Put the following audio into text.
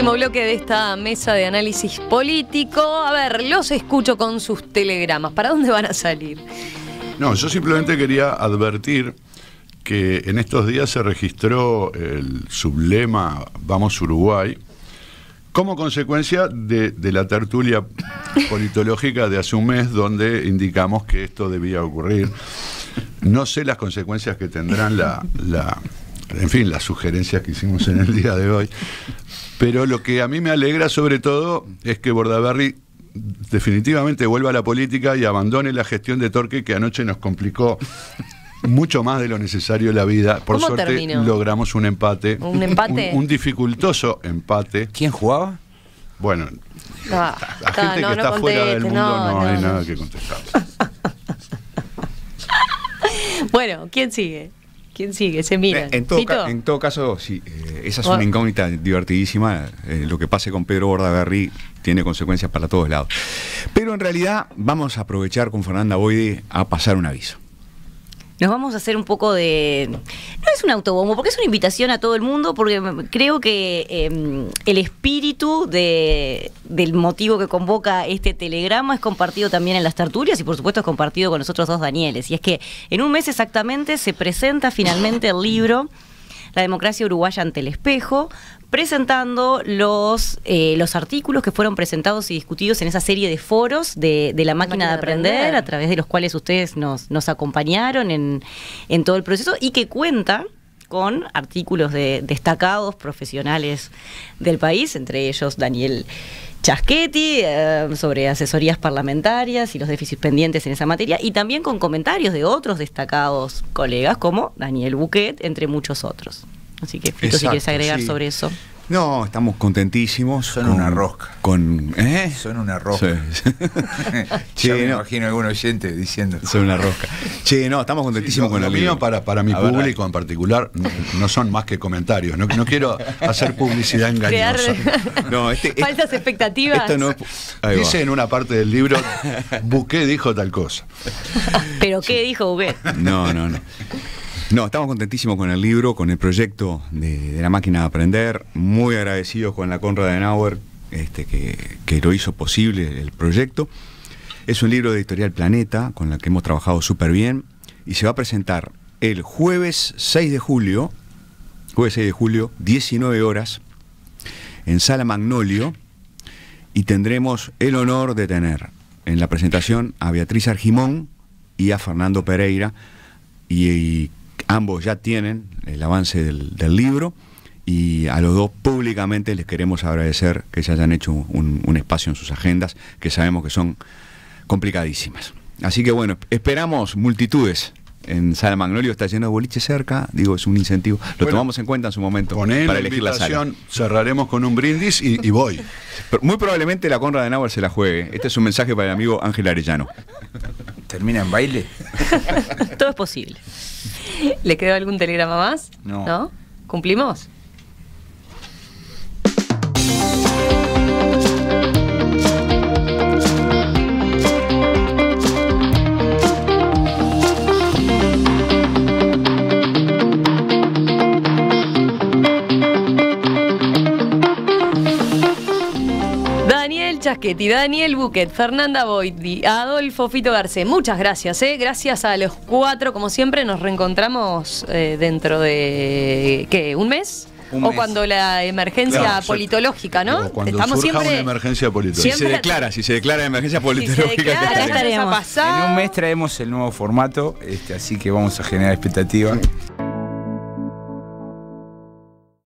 último bloque de esta mesa de análisis político. A ver, los escucho con sus telegramas. ¿Para dónde van a salir? No, yo simplemente quería advertir que en estos días se registró el sublema Vamos Uruguay como consecuencia de, la tertulia politológica de hace un mes donde indicamos que esto debía ocurrir. No sé las consecuencias que tendrán la en fin, las sugerencias que hicimos en el día de hoy. Pero lo que a mí me alegra sobre todo es que Bordaberry definitivamente vuelva a la política y abandone la gestión de Torque que anoche nos complicó mucho más de lo necesario la vida. Por suerte logramos un empate. ¿Un empate? Un, dificultoso empate. ¿Quién jugaba? Bueno, ah, la gente que está fuera del mundo no, hay nada que contestar. bueno, ¿quién sigue? sigue? Se mira. Eh, en todo, caso, eh, esa es una incógnita divertidísima. Eh, lo que pase con Pedro Bordagarri tiene consecuencias para todos lados. Pero en realidad vamos a aprovechar con Fernanda Boide a pasar un aviso nos vamos a hacer un poco de... No es un autobombo, porque es una invitación a todo el mundo, porque creo que em, el espíritu del motivo que convoca este telegrama es compartido también en las tertulias y por supuesto es compartido con nosotros dos Danieles. Y es que en un mes exactamente se presenta finalmente el libro la democracia uruguaya ante el espejo, presentando los, eh, los artículos que fueron presentados y discutidos en esa serie de foros de, la máquina, de, aprender, a través de los cuales ustedes nos, nos acompañaron en, en todo el proceso y que cuenta con artículos de destacados profesionales del país, entre ellos Daniel Chasquetti eh, sobre asesorías parlamentarias y los déficits pendientes en esa materia, y también con comentarios de otros destacados colegas como Daniel Buquet, entre muchos otros. Así que, Fito, si quieres agregar sobre eso. No, estamos contentísimos. Son una rosca. Con, ¿eh? Son una rosca. Sí. imagino a algún oyente diciendo. Son una rosca. Che, no, estamos contentísimos con la mío para, para mi público en particular no, son más que comentarios. No, quiero hacer publicidad engañosa. No, este, este- Falsas expectativas. dice en una parte del libro, Buqué dijo tal cosa. ¿Pero qué dijo Buqué? No, no, no. No, estamos contentísimos con el libro, con el proyecto de, la máquina de aprender. Muy agradecidos con la Conrad de este, que, lo hizo posible el proyecto. Es un libro de Editorial Planeta, con la que hemos trabajado súper bien, y se va a presentar el jueves 6 de julio, jueves 6 de julio, 19 horas, en Sala Magnolio, y tendremos el honor de tener en la presentación a Beatriz Argimón y a Fernando Pereira, Ambos ya tienen el avance del, libro y a los dos públicamente les queremos agradecer que se hayan hecho un, espacio en sus agendas, que sabemos que son complicadísimas. Así que bueno, esperamos multitudes. En Sala Magnolio está lleno de boliche cerca, digo, es un incentivo. Lo tomamos en cuenta en su momento para la elegir la sala. Cerraremos con un brindis y, voy. muy probablemente la Conra de Náhuatl se la juegue. Este es un mensaje para el amigo Ángel Arellano. ¿Termina en baile? Todo es posible. ¿Le quedó algún telegrama más? No. ¿No? ¿Cumplimos? ti Daniel Buquet, Fernanda y Adolfo Fito Garcés. Muchas gracias, ¿eh? Gracias a los cuatro, como siempre, nos reencontramos eh, dentro de, ¿qué? ¿Un mes? o cuando la emergencia politológica, ¿no? cuando Estamos emergencia politológica. Si se declara, si se declara emergencia politológica. En un mes traemos el nuevo formato, este, así que vamos a generar expectativas